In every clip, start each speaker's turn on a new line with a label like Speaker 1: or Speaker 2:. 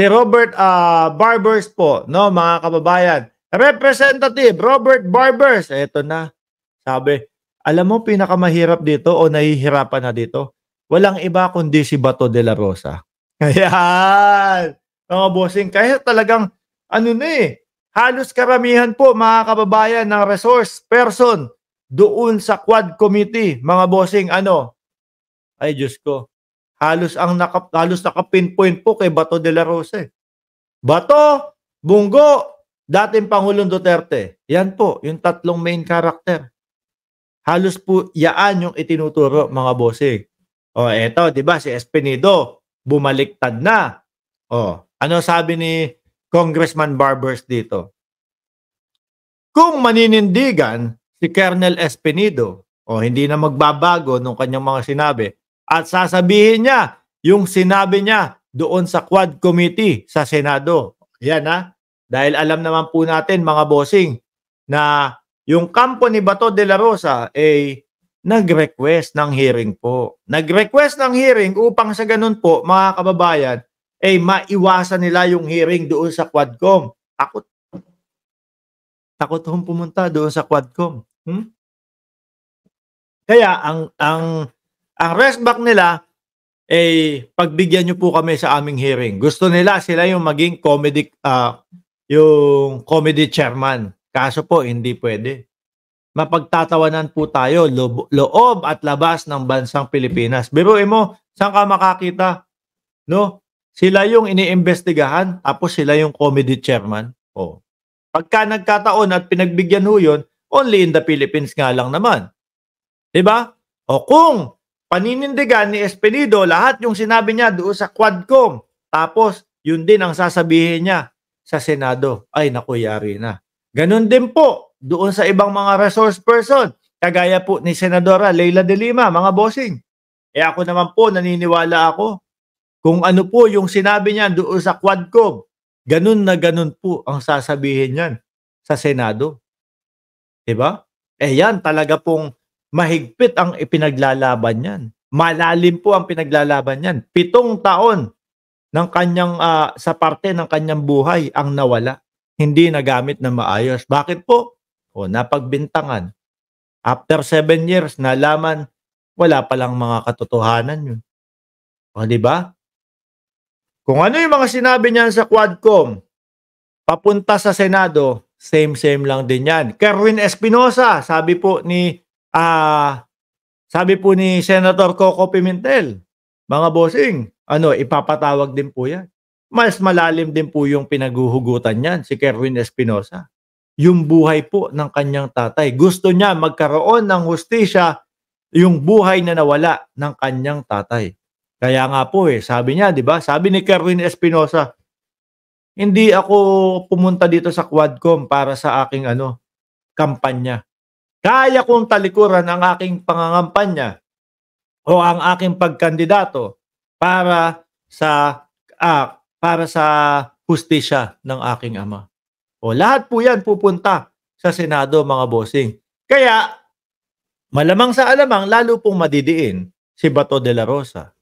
Speaker 1: si Robert uh, Barbers po, no, mga kababayan. Representative Robert Barbers, eto na. Sabi, alam mo pinakamahirap dito o nahihirapan na dito? Walang iba kundi si Bato de la Rosa. Ayan! Mga bossing, kaya talagang ano na eh, halos karamihan po mga kababayan ng resource person doon sa quad committee, mga bossing, ano? Ay, Diyos ko halos ang naka, halos naka-pinpoint po kay Bato de la Rosa. Eh. Bato, Bungo, dating Pangulong Duterte. Yan po, yung tatlong main character. Halos po yaan yung itinuturo mga bossing. O eto, 'di ba si Espinido bumaliktad na. O, ano sabi ni Congressman Barbers dito? Kung maninindigan si Colonel Espinido, o hindi na magbabago nung kanyang mga sinabi, at sasabihin niya yung sinabi niya doon sa Quad Committee sa Senado. Yan ha. Dahil alam naman po natin mga bossing na yung kampo ni Bato de la Rosa ay nag-request ng hearing po. Nag-request ng hearing upang sa ganun po mga kababayan ay maiwasan nila yung hearing doon sa Quadcom. Takot takot hong pumunta doon sa Quadcom. Hmm? Kaya ang ang ang back nila, eh, pagbigyan nyo po kami sa aming hearing. Gusto nila sila yung maging comedy, uh, yung comedy chairman. Kaso po, hindi pwede. Mapagtatawanan po tayo loob, loob at labas ng bansang Pilipinas. Pero mo, saan ka makakita? No? Sila yung iniimbestigahan, tapos sila yung comedy chairman. Oh. Pagka nagkataon at pinagbigyan ho yun, only in the Philippines nga lang naman. Diba? O kung paninindigan ni Espenido lahat yung sinabi niya doon sa Quadcom. Tapos, yun din ang sasabihin niya sa Senado. Ay, naku, yari na. Ganon din po doon sa ibang mga resource person, kagaya po ni Senadora Leila De Lima, mga bossing. Eh ako naman po, naniniwala ako kung ano po yung sinabi niya doon sa Quadcom. Ganun na ganun po ang sasabihin niyan sa Senado. Diba? Eh yan, talaga pong mahigpit ang ipinaglalaban niyan. Malalim po ang pinaglalaban niyan. Pitong taon ng kanyang uh, sa parte ng kanyang buhay ang nawala. Hindi nagamit na maayos. Bakit po? O napagbintangan. After seven years, nalaman wala palang mga katotohanan yun. O, di ba? Kung ano yung mga sinabi niyan sa Quadcom, papunta sa Senado, same-same lang din yan. Kerwin Espinosa, sabi po ni Ah, sabi po ni Senator Coco Pimentel, mga bossing, ano, ipapatawag din po yan. Mas malalim din po yung pinaghuhugutan niyan, si Kerwin Espinosa. Yung buhay po ng kanyang tatay. Gusto niya magkaroon ng hustisya yung buhay na nawala ng kanyang tatay. Kaya nga po eh, sabi niya, di ba? Sabi ni Kerwin Espinosa, hindi ako pumunta dito sa Quadcom para sa aking ano, kampanya. Kaya kong talikuran ang aking pangangampanya o ang aking pagkandidato para sa ah, para sa hustisya ng aking ama. O lahat po 'yan pupunta sa Senado mga bossing. Kaya malamang sa alamang lalo pong madidiin si Bato de la Rosa,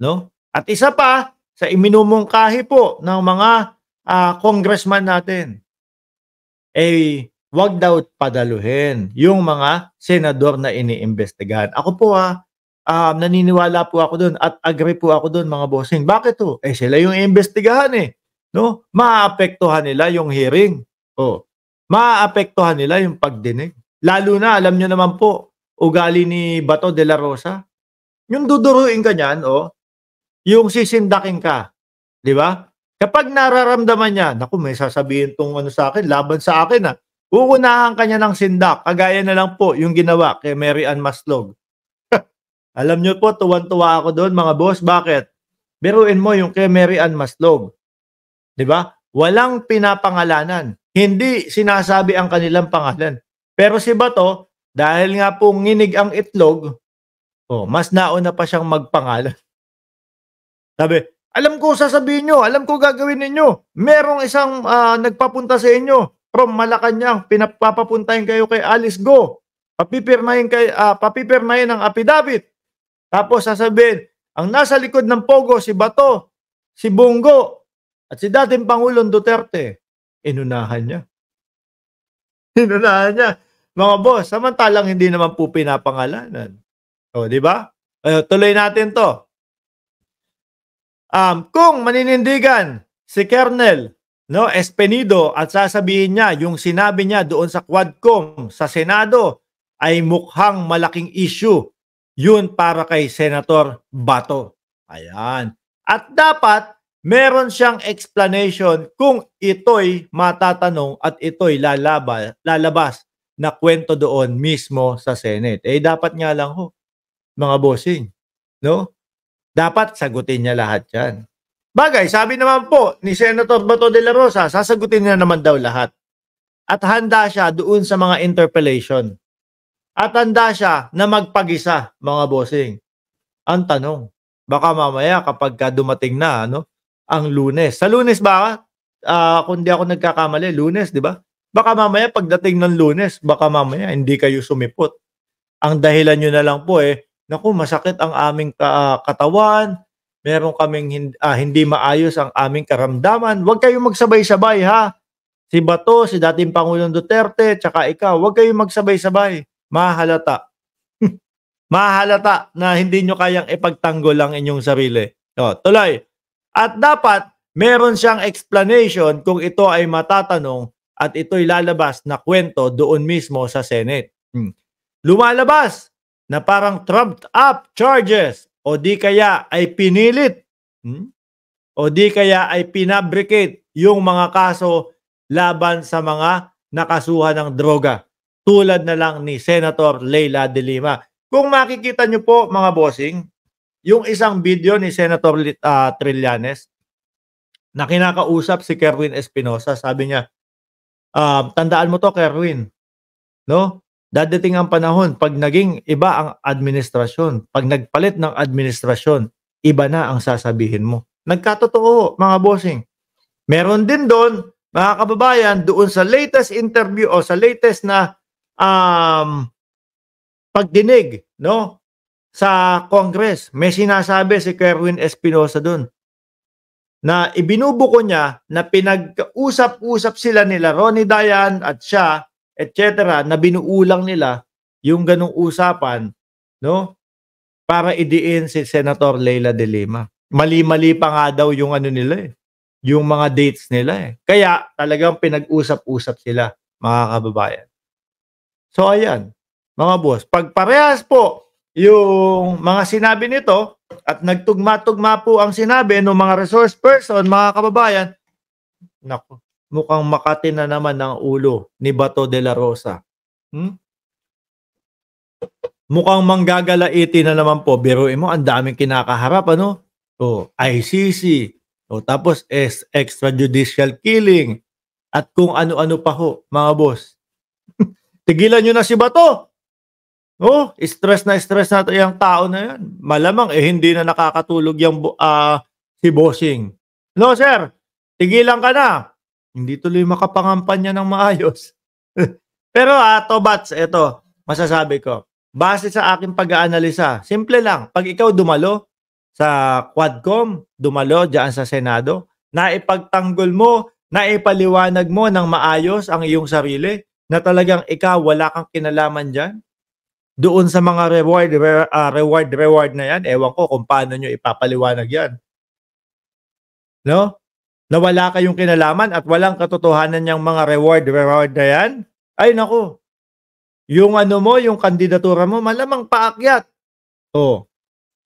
Speaker 1: no? At isa pa sa iminumungkahi po ng mga uh, congressman natin. Eh wag daw padaluhin yung mga senador na iniimbestigahan. Ako po ha, ah, um, naniniwala po ako doon at agree po ako doon mga bossing. Bakit to? Eh sila yung iimbestigahan eh. No? Maapektuhan nila yung hearing. Oh. Maapektuhan nila yung pagdinig. Lalo na, alam niyo naman po, ugali ni Bato de la Rosa. Yung duduruin ka niyan, oh, yung sisindakin ka. Di ba? Kapag nararamdaman niya, naku, may sasabihin tong ano sa akin, laban sa akin ah Uunahan kanya ng sindak, kagaya na lang po yung ginawa kay Mary Ann Maslog. Alam nyo po, tuwan-tuwa ako doon mga boss. Bakit? Biruin mo yung kay Mary Ann Maslog. ba? Diba? Walang pinapangalanan. Hindi sinasabi ang kanilang pangalan. Pero si Bato, dahil nga po nginig ang itlog, oh, mas nauna pa siyang magpangalan. Sabi, alam ko sasabihin nyo, alam ko gagawin ninyo. Merong isang uh, nagpapunta sa inyo From Malacanang, pinapapuntahin kayo kay Alice Go. Papipirmahin, kay, uh, papipirmahin ang apidabit. Tapos sasabihin, ang nasa likod ng Pogo, si Bato, si Bungo, at si dating Pangulong Duterte. Inunahan niya. Inunahan niya. Mga boss, samantalang hindi naman po pinapangalanan. O, oh, di ba? Uh, tuloy natin to. Um, kung maninindigan si Kernel no, Espenido at sasabihin niya yung sinabi niya doon sa Quadcom sa Senado ay mukhang malaking issue yun para kay Senator Bato. Ayan. At dapat meron siyang explanation kung ito'y matatanong at ito'y lalabas, lalabas na kwento doon mismo sa Senate. Eh dapat nga lang ho, mga bossing, no? Dapat sagutin niya lahat 'yan. Bagay, sabi naman po ni Senator Bato de la Rosa, sasagutin niya naman daw lahat. At handa siya doon sa mga interpellation. At handa siya na magpagisa, mga bossing. Ang tanong, baka mamaya kapag dumating na, ano, ang lunes. Sa lunes ba? Uh, kung di ako nagkakamali, lunes, di ba? Baka mamaya pagdating ng lunes, baka mamaya hindi kayo sumipot. Ang dahilan nyo na lang po eh, naku, masakit ang aming uh, katawan, meron kaming hindi, ah, hindi maayos ang aming karamdaman. Huwag kayong magsabay-sabay ha. Si Bato, si dating Pangulong Duterte, tsaka ikaw, huwag kayong magsabay-sabay. Mahalata. Mahalata na hindi nyo kayang ipagtanggol ang inyong sarili. O, tuloy. At dapat, meron siyang explanation kung ito ay matatanong at ito'y lalabas na kwento doon mismo sa Senate. Hmm. Lumalabas na parang trumped up charges o di kaya ay pinilit hmm? o di kaya ay pinabricate yung mga kaso laban sa mga nakasuhan ng droga. Tulad na lang ni Senator Leila De Lima. Kung makikita nyo po mga bossing, yung isang video ni Senator uh, Trillanes na kinakausap si Kerwin Espinosa, sabi niya, uh, tandaan mo to Kerwin, no? Dadating ang panahon pag naging iba ang administrasyon, pag nagpalit ng administrasyon, iba na ang sasabihin mo. Nagkatotoo, mga bossing. Meron din doon, mga kababayan, doon sa latest interview o sa latest na um, pagdinig no sa Congress, may sinasabi si Kerwin Espinosa doon na ibinubuko niya na pinag-usap-usap sila nila Ronnie Dayan at siya etc. na binuulang nila yung ganung usapan, no? Para idiin si Senator Leila De Lima. Mali-mali pa nga daw yung ano nila eh, yung mga dates nila eh. Kaya talagang pinag-usap-usap sila, mga kababayan. So ayan, mga boss, pag parehas po yung mga sinabi nito at nagtugma-tugma po ang sinabi ng mga resource person, mga kababayan, nako, mukhang Makati na naman ang ulo ni Bato de la Rosa. Hmm? Mukhang manggagalaiti na naman po. Biruin mo, ang daming kinakaharap, ano? O, oh, ICC. O, oh, tapos es, extrajudicial killing. At kung ano-ano pa ho, mga boss. Tigilan nyo na si Bato. Oh, stress na stress na to yung tao na yan. Malamang eh, hindi na nakakatulog yung uh, si bossing. No, sir. Tigilan ka na. Hindi tuloy makapangampanya ng maayos. Pero ah, Tobats, ito, masasabi ko. Base sa aking pag-aanalisa, simple lang. Pag ikaw dumalo sa Quadcom, dumalo diyan sa Senado, naipagtanggol mo, naipaliwanag mo ng maayos ang iyong sarili na talagang ikaw wala kang kinalaman diyan. Doon sa mga reward, re, uh, reward, reward na yan, ewan ko kung paano nyo ipapaliwanag yan. No? na wala kayong kinalaman at walang katotohanan yung mga reward reward na yan, ay nako, yung ano mo, yung kandidatura mo, malamang paakyat. Oh,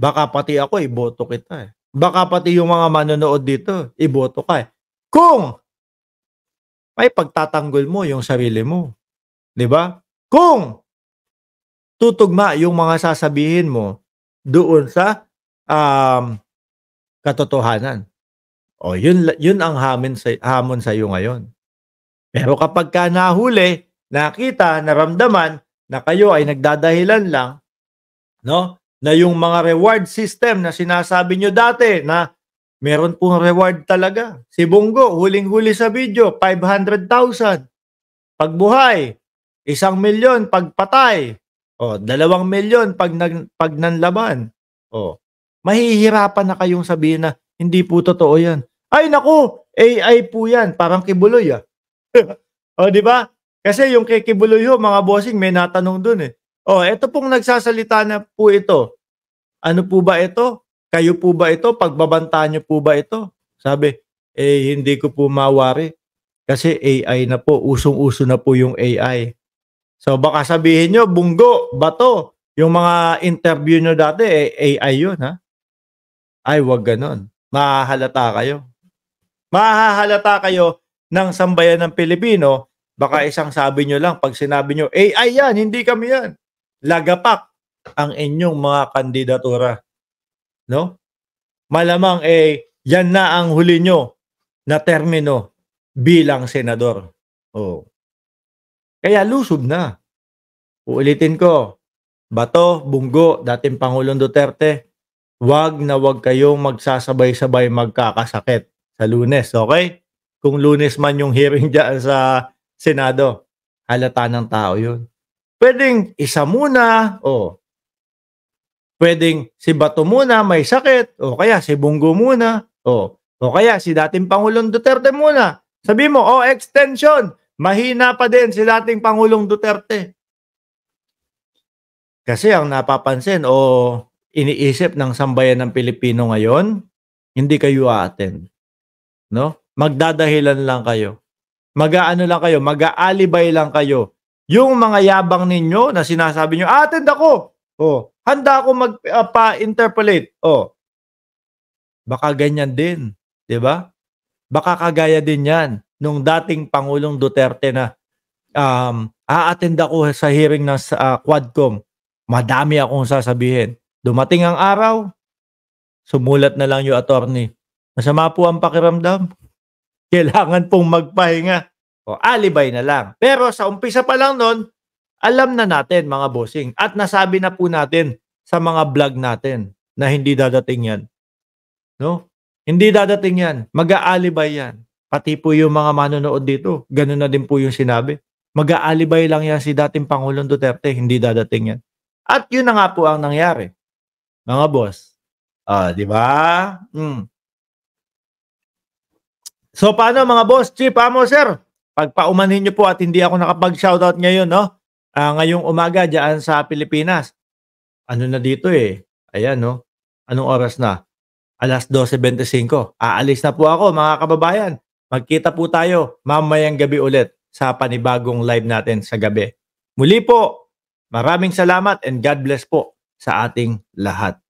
Speaker 1: baka pati ako, iboto kita eh. Baka pati yung mga manonood dito, iboto ka eh. Kung may pagtatanggol mo yung sarili mo. 'Di ba? Kung tutugma yung mga sasabihin mo doon sa um, katotohanan. Oh, yun, yun ang hamon sa, hamon sa iyo ngayon. Pero kapag ka nahuli, nakita, naramdaman na kayo ay nagdadahilan lang, no? Na yung mga reward system na sinasabi nyo dati na meron pong reward talaga. Si Bongo, huling-huli sa video, 500,000. Pag buhay, isang milyon pag patay. O, oh, dalawang milyon pag, nag, pag nanlaban. O, oh, mahihirapan na kayong sabihin na, hindi po totoo yan. Ay nako, AI po yan. Parang kibuloy ah. o di ba? Kasi yung kay kibuloy ho, mga bossing, may natanong dun eh. O, ito pong nagsasalita na po ito. Ano po ba ito? Kayo po ba ito? Pagbabanta nyo po ba ito? Sabi, eh hindi ko po mawari. Kasi AI na po, usong-uso na po yung AI. So baka sabihin nyo, bunggo, bato, yung mga interview nyo dati, eh, AI yun ha? Ay, wag ganon. Mahahalata kayo mahahalata kayo ng sambayan ng Pilipino, baka isang sabi nyo lang, pag sinabi nyo, ay yan, hindi kami yan. Lagapak ang inyong mga kandidatura. No? Malamang eh, yan na ang huli nyo na termino bilang senador. Oh. Kaya lusob na. Uulitin ko, Bato, Bunggo, dating Pangulong Duterte, wag na wag kayong magsasabay-sabay magkakasakit sa lunes, okay? Kung lunes man yung hearing dyan sa Senado, halata ng tao yun. Pwedeng isa muna, o oh. pwedeng si Bato muna may sakit, o oh, kaya si Bungo muna, o oh. O kaya si dating Pangulong Duterte muna. Sabi mo, oh, extension. Mahina pa din si dating Pangulong Duterte. Kasi ang napapansin o oh, iniisip ng sambayan ng Pilipino ngayon, hindi kayo attend. No? Magdadahilan lang kayo. Mag-aano lang kayo, mag-aalibay lang kayo. Yung mga yabang ninyo na sinasabi nyo, ah, attend ako. Oh, handa ako magpa-interpolate. Ah, uh, oh. Baka ganyan din, 'di ba? Baka kagaya din 'yan nung dating Pangulong Duterte na um, a ah, ako sa hearing ng uh, Quadcom. Madami akong sasabihin. Dumating ang araw, sumulat na lang yung attorney. Masama po ang pakiramdam. Kailangan pong magpahinga. O alibay na lang. Pero sa umpisa pa lang nun, alam na natin mga bossing at nasabi na po natin sa mga vlog natin na hindi dadating yan. No? Hindi dadating yan. Mag-aalibay yan. Pati po yung mga manonood dito, ganun na din po yung sinabi. Mag-aalibay lang yan si dating Pangulong Duterte, hindi dadating yan. At yun na nga po ang nangyari. Mga boss. Ah, di ba? Mm. So paano mga boss, Chief Amo ah, Sir? Pagpaumanhin niyo po at hindi ako nakapag-shoutout ngayon, no? Uh, ngayong umaga diyan sa Pilipinas. Ano na dito eh? Ayan, no? Anong oras na? Alas 12.25. Aalis na po ako, mga kababayan. Magkita po tayo mamayang gabi ulit sa panibagong live natin sa gabi. Muli po, maraming salamat and God bless po sa ating lahat.